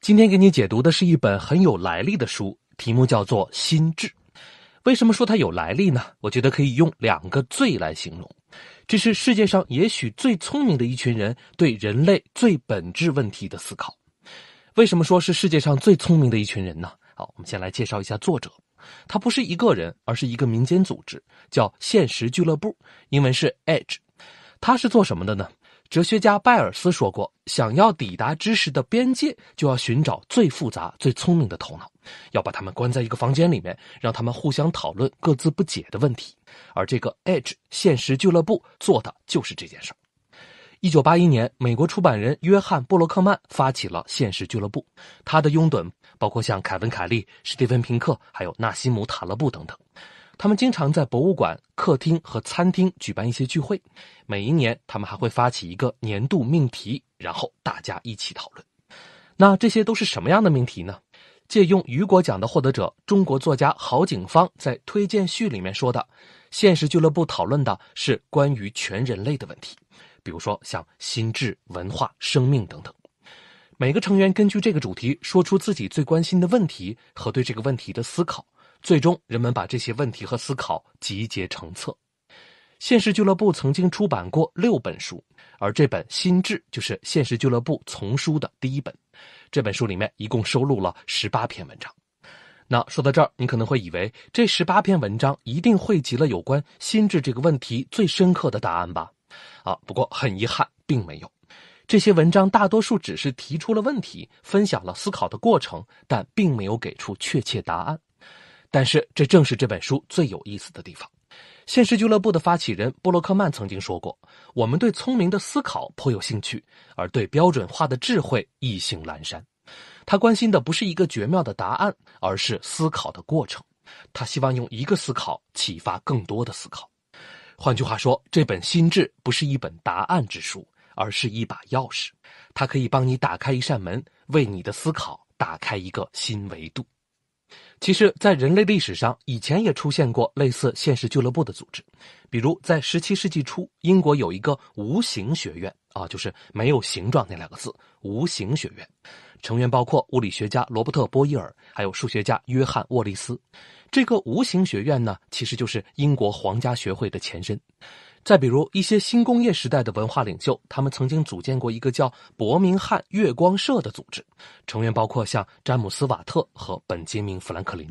今天给你解读的是一本很有来历的书，题目叫做《心智》。为什么说它有来历呢？我觉得可以用两个“最”来形容。这是世界上也许最聪明的一群人对人类最本质问题的思考。为什么说是世界上最聪明的一群人呢？好，我们先来介绍一下作者。他不是一个人，而是一个民间组织，叫“现实俱乐部”，英文是 Edge。他是做什么的呢？哲学家拜尔斯说过：“想要抵达知识的边界，就要寻找最复杂、最聪明的头脑，要把他们关在一个房间里面，让他们互相讨论各自不解的问题。”而这个 Edge 现实俱乐部做的就是这件事。一九八一年，美国出版人约翰·布洛克曼发起了现实俱乐部，他的拥趸包括像凯文·凯利、史蒂芬·平克，还有纳西姆·塔勒布等等。他们经常在博物馆、客厅和餐厅举办一些聚会，每一年他们还会发起一个年度命题，然后大家一起讨论。那这些都是什么样的命题呢？借用雨果奖的获得者、中国作家郝景芳在推荐序里面说的：“现实俱乐部讨论的是关于全人类的问题，比如说像心智、文化、生命等等。每个成员根据这个主题说出自己最关心的问题和对这个问题的思考。”最终，人们把这些问题和思考集结成册。现实俱乐部曾经出版过六本书，而这本《心智》就是现实俱乐部丛书的第一本。这本书里面一共收录了十八篇文章。那说到这儿，你可能会以为这十八篇文章一定汇集了有关心智这个问题最深刻的答案吧？啊，不过很遗憾，并没有。这些文章大多数只是提出了问题，分享了思考的过程，但并没有给出确切答案。但是，这正是这本书最有意思的地方。现实俱乐部的发起人布洛克曼曾经说过：“我们对聪明的思考颇有兴趣，而对标准化的智慧意兴阑珊。”他关心的不是一个绝妙的答案，而是思考的过程。他希望用一个思考启发更多的思考。换句话说，这本《心智》不是一本答案之书，而是一把钥匙，它可以帮你打开一扇门，为你的思考打开一个新维度。其实，在人类历史上，以前也出现过类似现实俱乐部的组织，比如在十七世纪初，英国有一个无形学院啊，就是没有形状那两个字，无形学院，成员包括物理学家罗伯特波伊尔，还有数学家约翰沃利斯。这个无形学院呢，其实就是英国皇家学会的前身。再比如，一些新工业时代的文化领袖，他们曾经组建过一个叫伯明翰月光社的组织，成员包括像詹姆斯·瓦特和本杰明·富兰克林。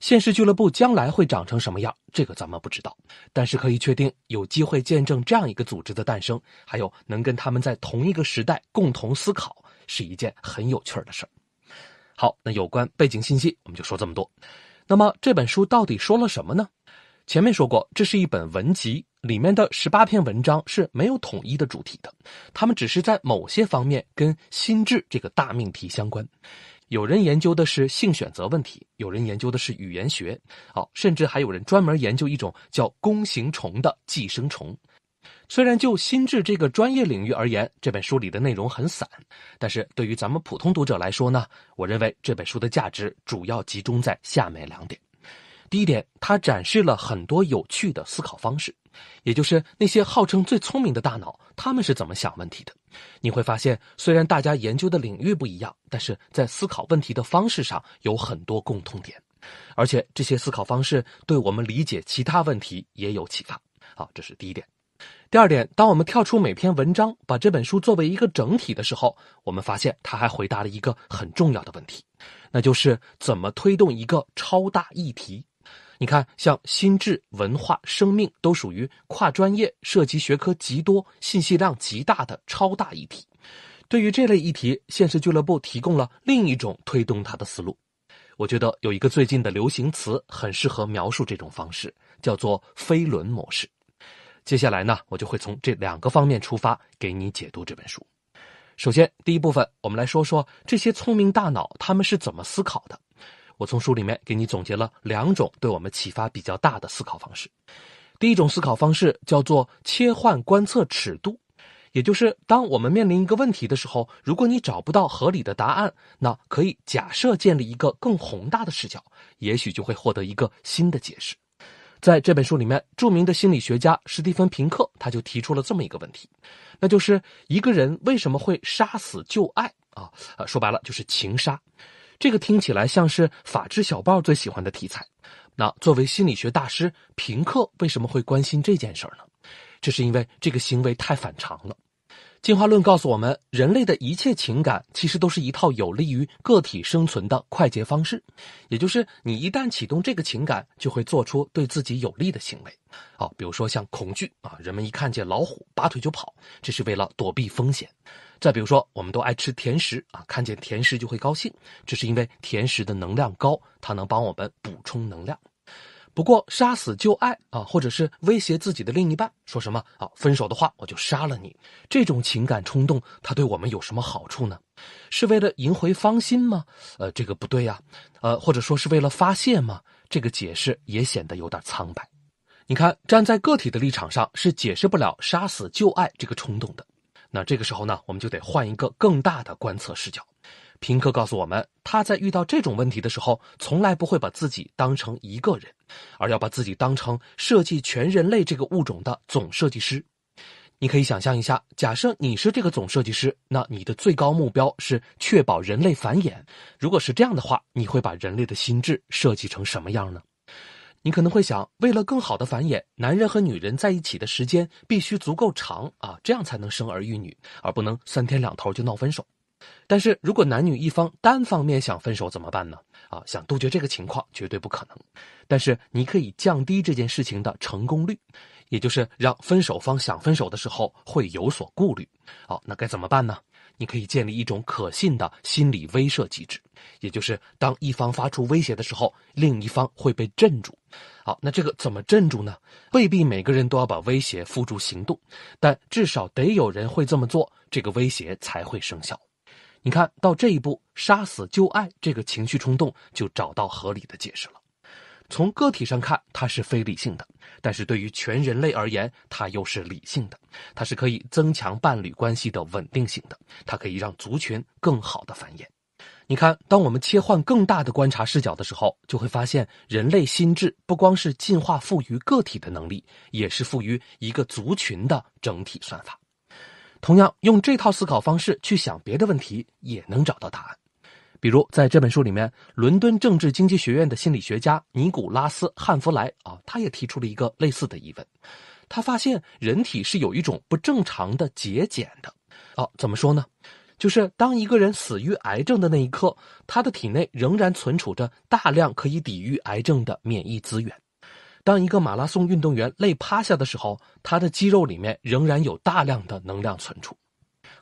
现实俱乐部将来会长成什么样，这个咱们不知道，但是可以确定，有机会见证这样一个组织的诞生，还有能跟他们在同一个时代共同思考，是一件很有趣儿的事儿。好，那有关背景信息我们就说这么多。那么这本书到底说了什么呢？前面说过，这是一本文集，里面的十八篇文章是没有统一的主题的，他们只是在某些方面跟心智这个大命题相关。有人研究的是性选择问题，有人研究的是语言学，哦，甚至还有人专门研究一种叫弓形虫的寄生虫。虽然就心智这个专业领域而言，这本书里的内容很散，但是对于咱们普通读者来说呢，我认为这本书的价值主要集中在下面两点。第一点，它展示了很多有趣的思考方式，也就是那些号称最聪明的大脑，他们是怎么想问题的。你会发现，虽然大家研究的领域不一样，但是在思考问题的方式上有很多共通点，而且这些思考方式对我们理解其他问题也有启发。好，这是第一点。第二点，当我们跳出每篇文章，把这本书作为一个整体的时候，我们发现它还回答了一个很重要的问题，那就是怎么推动一个超大议题。你看，像心智、文化、生命，都属于跨专业、涉及学科极多、信息量极大的超大议题。对于这类议题，现实俱乐部提供了另一种推动它的思路。我觉得有一个最近的流行词很适合描述这种方式，叫做“飞轮模式”。接下来呢，我就会从这两个方面出发，给你解读这本书。首先，第一部分，我们来说说这些聪明大脑他们是怎么思考的。我从书里面给你总结了两种对我们启发比较大的思考方式。第一种思考方式叫做切换观测尺度，也就是当我们面临一个问题的时候，如果你找不到合理的答案，那可以假设建立一个更宏大的视角，也许就会获得一个新的解释。在这本书里面，著名的心理学家史蒂芬·平克他就提出了这么一个问题，那就是一个人为什么会杀死旧爱啊？呃，说白了就是情杀。这个听起来像是法制小报最喜欢的题材。那作为心理学大师，平克为什么会关心这件事儿呢？这是因为这个行为太反常了。进化论告诉我们，人类的一切情感其实都是一套有利于个体生存的快捷方式，也就是你一旦启动这个情感，就会做出对自己有利的行为。啊，比如说像恐惧啊，人们一看见老虎，拔腿就跑，这是为了躲避风险。再比如说，我们都爱吃甜食啊，看见甜食就会高兴，这是因为甜食的能量高，它能帮我们补充能量。不过，杀死旧爱啊，或者是威胁自己的另一半，说什么啊分手的话我就杀了你，这种情感冲动，它对我们有什么好处呢？是为了赢回芳心吗？呃，这个不对呀。呃，或者说是为了发泄吗？这个解释也显得有点苍白。你看，站在个体的立场上是解释不了杀死旧爱这个冲动的。那这个时候呢，我们就得换一个更大的观测视角。平克告诉我们，他在遇到这种问题的时候，从来不会把自己当成一个人，而要把自己当成设计全人类这个物种的总设计师。你可以想象一下，假设你是这个总设计师，那你的最高目标是确保人类繁衍。如果是这样的话，你会把人类的心智设计成什么样呢？你可能会想，为了更好的繁衍，男人和女人在一起的时间必须足够长啊，这样才能生儿育女，而不能三天两头就闹分手。但是如果男女一方单方面想分手怎么办呢？啊，想杜绝这个情况绝对不可能，但是你可以降低这件事情的成功率。也就是让分手方想分手的时候会有所顾虑，好，那该怎么办呢？你可以建立一种可信的心理威慑机制，也就是当一方发出威胁的时候，另一方会被镇住。好，那这个怎么镇住呢？未必每个人都要把威胁付诸行动，但至少得有人会这么做，这个威胁才会生效。你看到这一步，杀死旧爱这个情绪冲动就找到合理的解释了。从个体上看，它是非理性的；但是，对于全人类而言，它又是理性的。它是可以增强伴侣关系的稳定性的，它可以让族群更好的繁衍。你看，当我们切换更大的观察视角的时候，就会发现，人类心智不光是进化赋予个体的能力，也是赋予一个族群的整体算法。同样，用这套思考方式去想别的问题，也能找到答案。比如，在这本书里面，伦敦政治经济学院的心理学家尼古拉斯·汉弗莱啊，他也提出了一个类似的疑问。他发现，人体是有一种不正常的节俭的。啊，怎么说呢？就是当一个人死于癌症的那一刻，他的体内仍然存储着大量可以抵御癌症的免疫资源；当一个马拉松运动员累趴下的时候，他的肌肉里面仍然有大量的能量存储。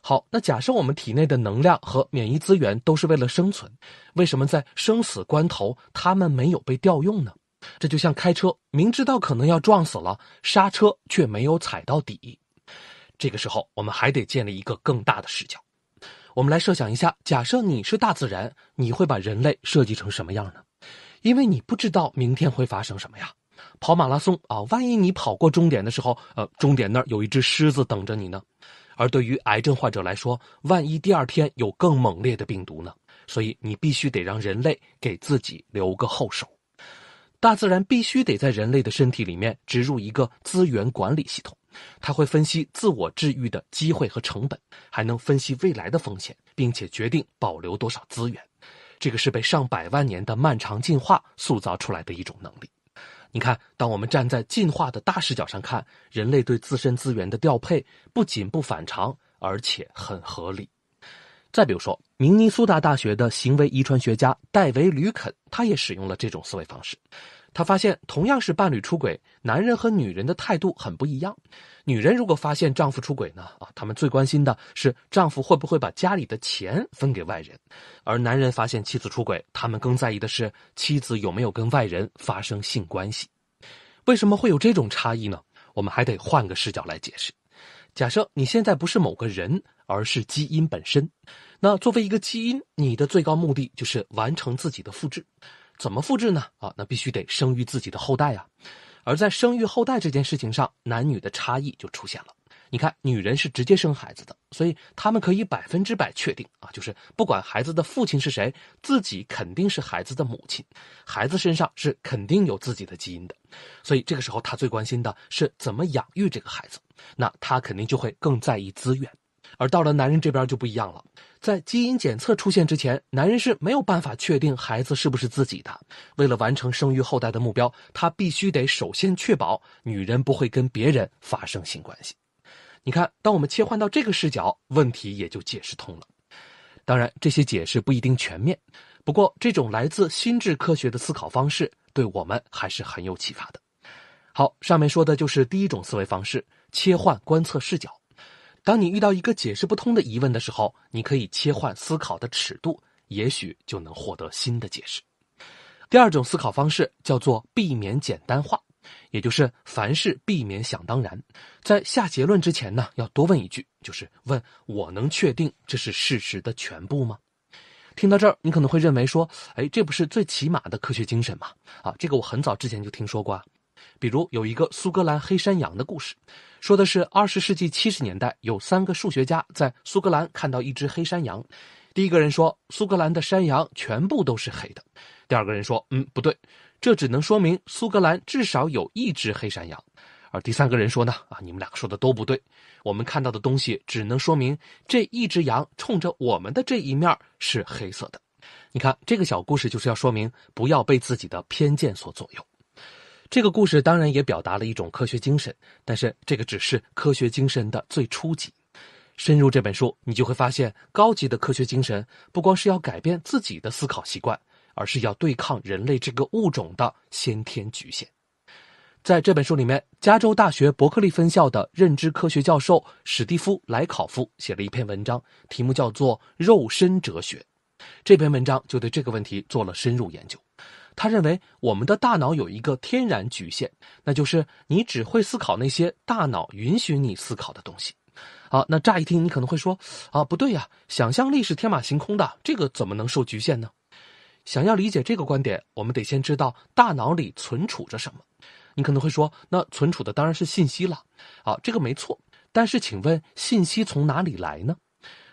好，那假设我们体内的能量和免疫资源都是为了生存，为什么在生死关头他们没有被调用呢？这就像开车，明知道可能要撞死了，刹车却没有踩到底。这个时候，我们还得建立一个更大的视角。我们来设想一下，假设你是大自然，你会把人类设计成什么样呢？因为你不知道明天会发生什么呀。跑马拉松啊，万一你跑过终点的时候，呃，终点那儿有一只狮子等着你呢。而对于癌症患者来说，万一第二天有更猛烈的病毒呢？所以你必须得让人类给自己留个后手。大自然必须得在人类的身体里面植入一个资源管理系统，它会分析自我治愈的机会和成本，还能分析未来的风险，并且决定保留多少资源。这个是被上百万年的漫长进化塑造出来的一种能力。你看，当我们站在进化的大视角上看，人类对自身资源的调配不仅不反常，而且很合理。再比如说，明尼苏达大学的行为遗传学家戴维·吕肯，他也使用了这种思维方式。他发现，同样是伴侣出轨，男人和女人的态度很不一样。女人如果发现丈夫出轨呢？啊，他们最关心的是丈夫会不会把家里的钱分给外人；而男人发现妻子出轨，他们更在意的是妻子有没有跟外人发生性关系。为什么会有这种差异呢？我们还得换个视角来解释。假设你现在不是某个人，而是基因本身。那作为一个基因，你的最高目的就是完成自己的复制。怎么复制呢？啊，那必须得生育自己的后代呀，而在生育后代这件事情上，男女的差异就出现了。你看，女人是直接生孩子的，所以他们可以百分之百确定啊，就是不管孩子的父亲是谁，自己肯定是孩子的母亲，孩子身上是肯定有自己的基因的，所以这个时候他最关心的是怎么养育这个孩子，那他肯定就会更在意资源。而到了男人这边就不一样了，在基因检测出现之前，男人是没有办法确定孩子是不是自己的。为了完成生育后代的目标，他必须得首先确保女人不会跟别人发生性关系。你看，当我们切换到这个视角，问题也就解释通了。当然，这些解释不一定全面，不过这种来自心智科学的思考方式对我们还是很有启发的。好，上面说的就是第一种思维方式：切换观测视角。当你遇到一个解释不通的疑问的时候，你可以切换思考的尺度，也许就能获得新的解释。第二种思考方式叫做避免简单化，也就是凡事避免想当然。在下结论之前呢，要多问一句，就是问：我能确定这是事实的全部吗？听到这儿，你可能会认为说，哎，这不是最起码的科学精神吗？啊，这个我很早之前就听说过。比如有一个苏格兰黑山羊的故事，说的是二十世纪七十年代有三个数学家在苏格兰看到一只黑山羊。第一个人说：“苏格兰的山羊全部都是黑的。”第二个人说：“嗯，不对，这只能说明苏格兰至少有一只黑山羊。”而第三个人说呢：“啊，你们两个说的都不对，我们看到的东西只能说明这一只羊冲着我们的这一面是黑色的。”你看，这个小故事就是要说明不要被自己的偏见所左右。这个故事当然也表达了一种科学精神，但是这个只是科学精神的最初级。深入这本书，你就会发现，高级的科学精神不光是要改变自己的思考习惯，而是要对抗人类这个物种的先天局限。在这本书里面，加州大学伯克利分校的认知科学教授史蒂夫莱考夫写了一篇文章，题目叫做《肉身哲学》。这篇文章就对这个问题做了深入研究。他认为我们的大脑有一个天然局限，那就是你只会思考那些大脑允许你思考的东西。好，那乍一听你可能会说啊，不对呀，想象力是天马行空的，这个怎么能受局限呢？想要理解这个观点，我们得先知道大脑里存储着什么。你可能会说，那存储的当然是信息了。好，这个没错，但是请问信息从哪里来呢？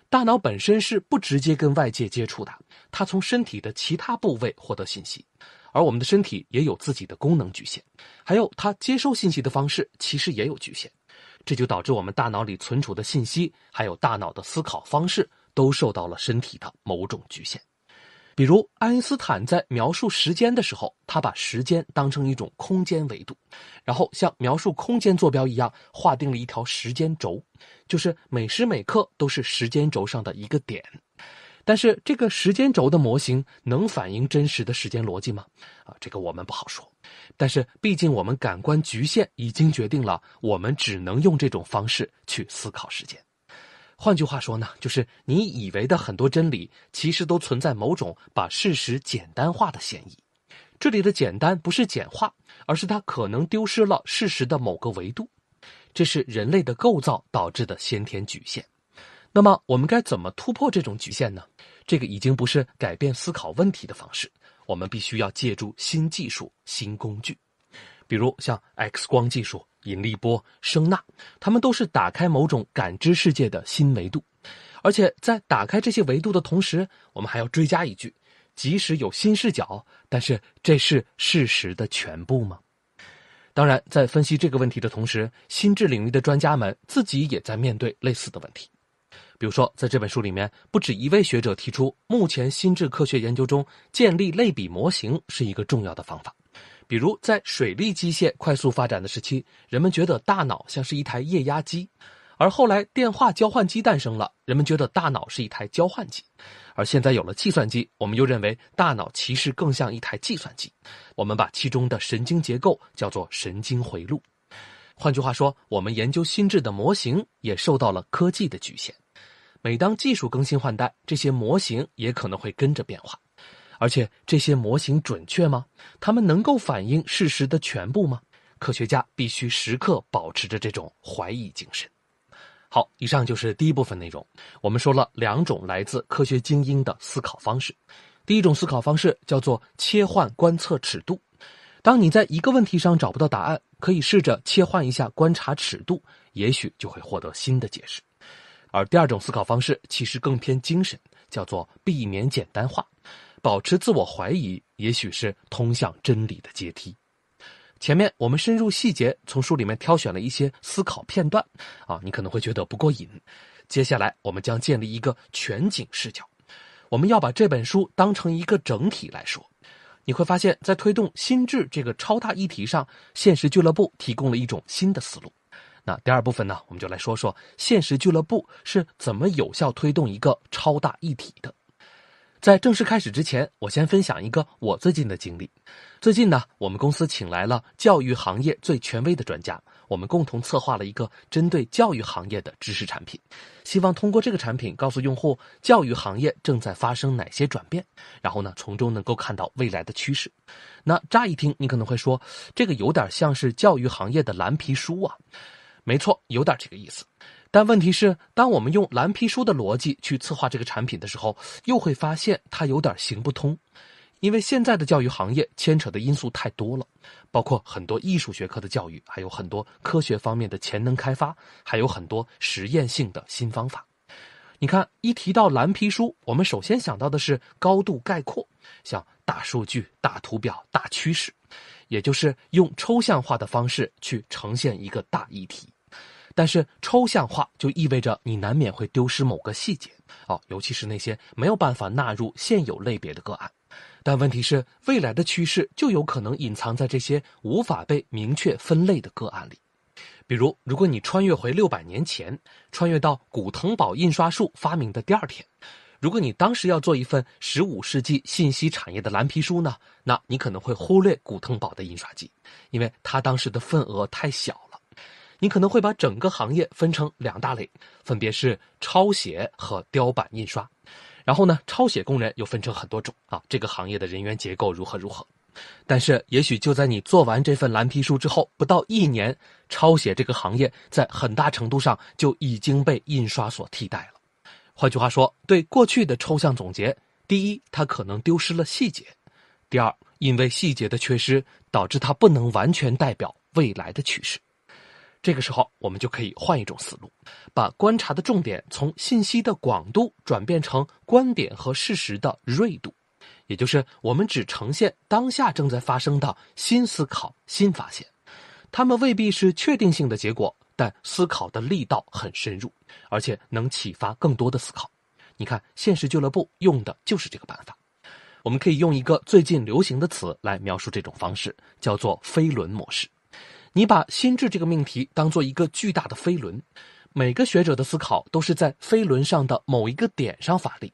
大脑本身是不直接跟外界接触的，它从身体的其他部位获得信息，而我们的身体也有自己的功能局限，还有它接收信息的方式其实也有局限，这就导致我们大脑里存储的信息，还有大脑的思考方式都受到了身体的某种局限。比如爱因斯坦在描述时间的时候，他把时间当成一种空间维度，然后像描述空间坐标一样，划定了一条时间轴，就是每时每刻都是时间轴上的一个点。但是这个时间轴的模型能反映真实的时间逻辑吗？啊，这个我们不好说。但是毕竟我们感官局限已经决定了，我们只能用这种方式去思考时间。换句话说呢，就是你以为的很多真理，其实都存在某种把事实简单化的嫌疑。这里的简单不是简化，而是它可能丢失了事实的某个维度。这是人类的构造导致的先天局限。那么，我们该怎么突破这种局限呢？这个已经不是改变思考问题的方式，我们必须要借助新技术、新工具，比如像 X 光技术。引力波、声呐，它们都是打开某种感知世界的新维度。而且在打开这些维度的同时，我们还要追加一句：即使有新视角，但是这是事实的全部吗？当然，在分析这个问题的同时，心智领域的专家们自己也在面对类似的问题。比如说，在这本书里面，不止一位学者提出，目前心智科学研究中建立类比模型是一个重要的方法。比如，在水利机械快速发展的时期，人们觉得大脑像是一台液压机；而后来电话交换机诞生了，人们觉得大脑是一台交换机；而现在有了计算机，我们又认为大脑其实更像一台计算机。我们把其中的神经结构叫做神经回路。换句话说，我们研究心智的模型也受到了科技的局限。每当技术更新换代，这些模型也可能会跟着变化。而且这些模型准确吗？它们能够反映事实的全部吗？科学家必须时刻保持着这种怀疑精神。好，以上就是第一部分内容。我们说了两种来自科学精英的思考方式。第一种思考方式叫做切换观测尺度。当你在一个问题上找不到答案，可以试着切换一下观察尺度，也许就会获得新的解释。而第二种思考方式其实更偏精神，叫做避免简单化。保持自我怀疑，也许是通向真理的阶梯。前面我们深入细节，从书里面挑选了一些思考片段，啊，你可能会觉得不过瘾。接下来我们将建立一个全景视角，我们要把这本书当成一个整体来说。你会发现在推动心智这个超大议题上，现实俱乐部提供了一种新的思路。那第二部分呢，我们就来说说现实俱乐部是怎么有效推动一个超大议题的。在正式开始之前，我先分享一个我最近的经历。最近呢，我们公司请来了教育行业最权威的专家，我们共同策划了一个针对教育行业的知识产品，希望通过这个产品告诉用户教育行业正在发生哪些转变，然后呢，从中能够看到未来的趋势。那乍一听，你可能会说，这个有点像是教育行业的蓝皮书啊。没错，有点这个意思。但问题是，当我们用蓝皮书的逻辑去策划这个产品的时候，又会发现它有点行不通，因为现在的教育行业牵扯的因素太多了，包括很多艺术学科的教育，还有很多科学方面的潜能开发，还有很多实验性的新方法。你看，一提到蓝皮书，我们首先想到的是高度概括，像大数据、大图表、大趋势，也就是用抽象化的方式去呈现一个大议题。但是抽象化就意味着你难免会丢失某个细节哦，尤其是那些没有办法纳入现有类别的个案。但问题是，未来的趋势就有可能隐藏在这些无法被明确分类的个案里。比如，如果你穿越回六百年前，穿越到古腾堡印刷术发明的第二天，如果你当时要做一份十五世纪信息产业的蓝皮书呢，那你可能会忽略古腾堡的印刷机，因为它当时的份额太小。你可能会把整个行业分成两大类，分别是抄写和雕版印刷。然后呢，抄写工人又分成很多种啊。这个行业的人员结构如何如何？但是，也许就在你做完这份蓝皮书之后，不到一年，抄写这个行业在很大程度上就已经被印刷所替代了。换句话说，对过去的抽象总结，第一，它可能丢失了细节；第二，因为细节的缺失，导致它不能完全代表未来的趋势。这个时候，我们就可以换一种思路，把观察的重点从信息的广度转变成观点和事实的锐度，也就是我们只呈现当下正在发生的新思考、新发现。他们未必是确定性的结果，但思考的力道很深入，而且能启发更多的思考。你看，《现实俱乐部》用的就是这个办法。我们可以用一个最近流行的词来描述这种方式，叫做“飞轮模式”。你把心智这个命题当做一个巨大的飞轮，每个学者的思考都是在飞轮上的某一个点上发力。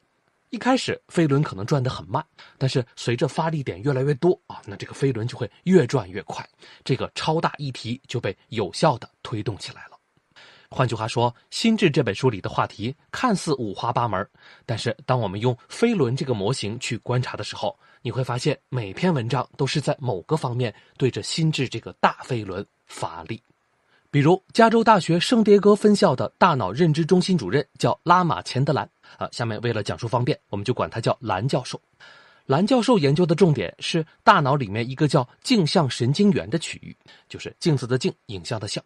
一开始飞轮可能转得很慢，但是随着发力点越来越多啊，那这个飞轮就会越转越快，这个超大议题就被有效的推动起来了。换句话说，《心智》这本书里的话题看似五花八门，但是当我们用飞轮这个模型去观察的时候，你会发现，每篇文章都是在某个方面对着心智这个大飞轮发力。比如，加州大学圣迭戈分校的大脑认知中心主任叫拉马钱德兰，啊，下面为了讲述方便，我们就管他叫蓝教授。蓝教授研究的重点是大脑里面一个叫镜像神经元的区域，就是镜子的镜，影像的像。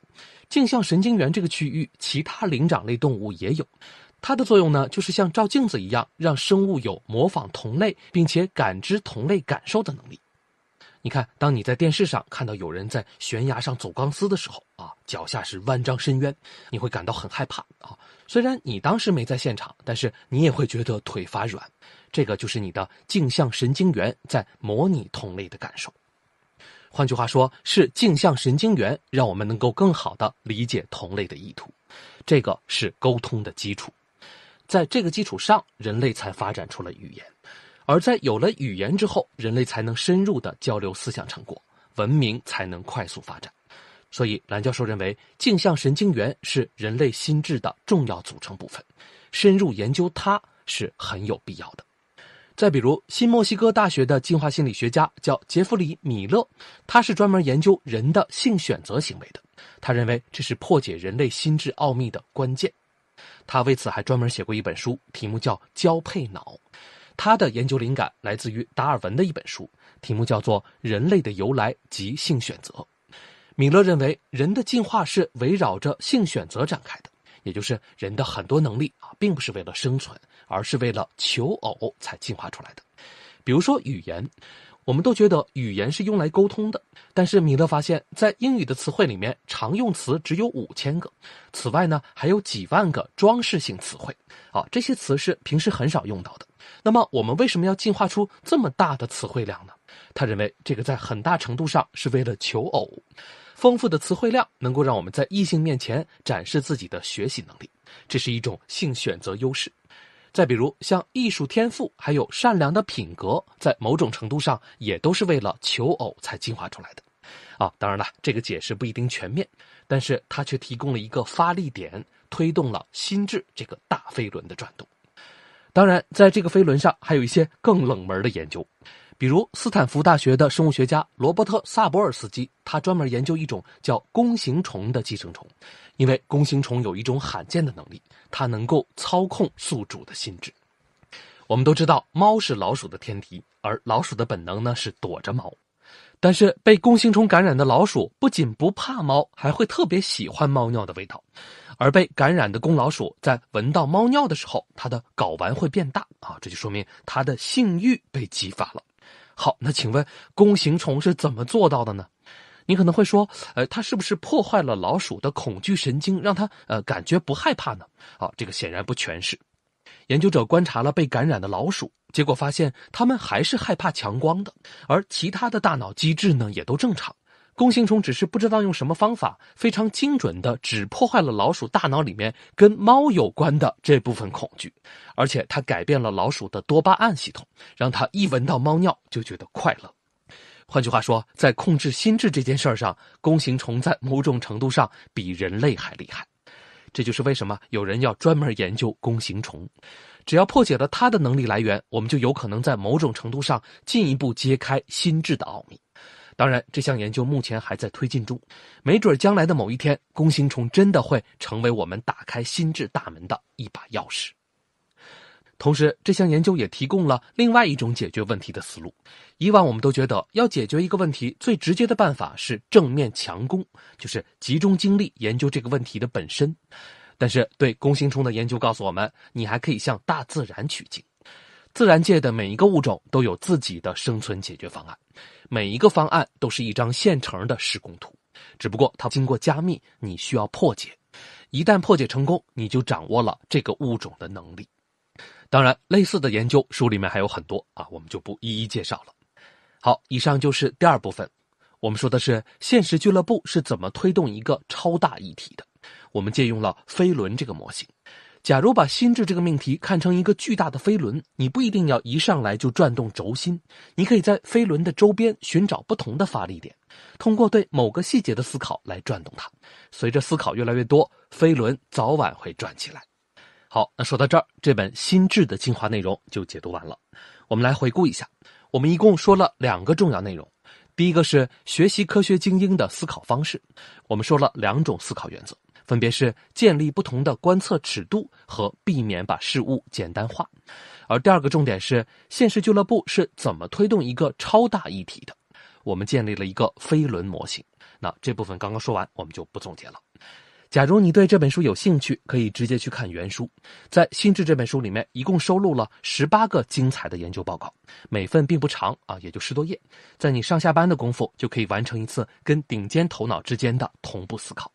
镜像神经元这个区域，其他灵长类动物也有。它的作用呢，就是像照镜子一样，让生物有模仿同类，并且感知同类感受的能力。你看，当你在电视上看到有人在悬崖上走钢丝的时候啊，脚下是万丈深渊，你会感到很害怕啊。虽然你当时没在现场，但是你也会觉得腿发软。这个就是你的镜像神经元在模拟同类的感受。换句话说，是镜像神经元让我们能够更好的理解同类的意图，这个是沟通的基础。在这个基础上，人类才发展出了语言；而在有了语言之后，人类才能深入的交流思想成果，文明才能快速发展。所以，兰教授认为镜像神经元是人类心智的重要组成部分，深入研究它是很有必要的。再比如，新墨西哥大学的进化心理学家叫杰弗里·米勒，他是专门研究人的性选择行为的，他认为这是破解人类心智奥秘的关键。他为此还专门写过一本书，题目叫《交配脑》。他的研究灵感来自于达尔文的一本书，题目叫做《人类的由来及性选择》。米勒认为，人的进化是围绕着性选择展开的，也就是人的很多能力啊，并不是为了生存，而是为了求偶才进化出来的。比如说语言。我们都觉得语言是用来沟通的，但是米勒发现，在英语的词汇里面，常用词只有五千个，此外呢，还有几万个装饰性词汇。啊，这些词是平时很少用到的。那么，我们为什么要进化出这么大的词汇量呢？他认为，这个在很大程度上是为了求偶。丰富的词汇量能够让我们在异性面前展示自己的学习能力，这是一种性选择优势。再比如，像艺术天赋，还有善良的品格，在某种程度上也都是为了求偶才进化出来的，啊，当然了，这个解释不一定全面，但是它却提供了一个发力点，推动了心智这个大飞轮的转动。当然，在这个飞轮上还有一些更冷门的研究。比如斯坦福大学的生物学家罗伯特萨博尔斯基，他专门研究一种叫弓形虫的寄生虫，因为弓形虫有一种罕见的能力，它能够操控宿主的心智。我们都知道，猫是老鼠的天敌，而老鼠的本能呢是躲着猫。但是被弓形虫感染的老鼠不仅不怕猫，还会特别喜欢猫尿的味道。而被感染的公老鼠在闻到猫尿的时候，它的睾丸会变大啊，这就说明它的性欲被激发了。好，那请问弓形虫是怎么做到的呢？你可能会说，呃，它是不是破坏了老鼠的恐惧神经，让它呃感觉不害怕呢？啊，这个显然不全是。研究者观察了被感染的老鼠，结果发现它们还是害怕强光的，而其他的大脑机制呢也都正常。弓形虫只是不知道用什么方法，非常精准的只破坏了老鼠大脑里面跟猫有关的这部分恐惧，而且它改变了老鼠的多巴胺系统，让它一闻到猫尿就觉得快乐。换句话说，在控制心智这件事儿上，弓形虫在某种程度上比人类还厉害。这就是为什么有人要专门研究弓形虫。只要破解了它的能力来源，我们就有可能在某种程度上进一步揭开心智的奥秘。当然，这项研究目前还在推进中，没准将来的某一天，弓形虫真的会成为我们打开心智大门的一把钥匙。同时，这项研究也提供了另外一种解决问题的思路。以往我们都觉得，要解决一个问题，最直接的办法是正面强攻，就是集中精力研究这个问题的本身。但是，对弓形虫的研究告诉我们，你还可以向大自然取经。自然界的每一个物种都有自己的生存解决方案，每一个方案都是一张现成的施工图，只不过它经过加密，你需要破解。一旦破解成功，你就掌握了这个物种的能力。当然，类似的研究书里面还有很多啊，我们就不一一介绍了。好，以上就是第二部分，我们说的是现实俱乐部是怎么推动一个超大议题的。我们借用了飞轮这个模型。假如把心智这个命题看成一个巨大的飞轮，你不一定要一上来就转动轴心，你可以在飞轮的周边寻找不同的发力点，通过对某个细节的思考来转动它。随着思考越来越多，飞轮早晚会转起来。好，那说到这儿，这本《心智的进化》内容就解读完了。我们来回顾一下，我们一共说了两个重要内容，第一个是学习科学精英的思考方式，我们说了两种思考原则。分别是建立不同的观测尺度和避免把事物简单化，而第二个重点是现实俱乐部是怎么推动一个超大议题的。我们建立了一个飞轮模型。那这部分刚刚说完，我们就不总结了。假如你对这本书有兴趣，可以直接去看原书。在《心智》这本书里面，一共收录了十八个精彩的研究报告，每份并不长啊，也就十多页，在你上下班的功夫就可以完成一次跟顶尖头脑之间的同步思考。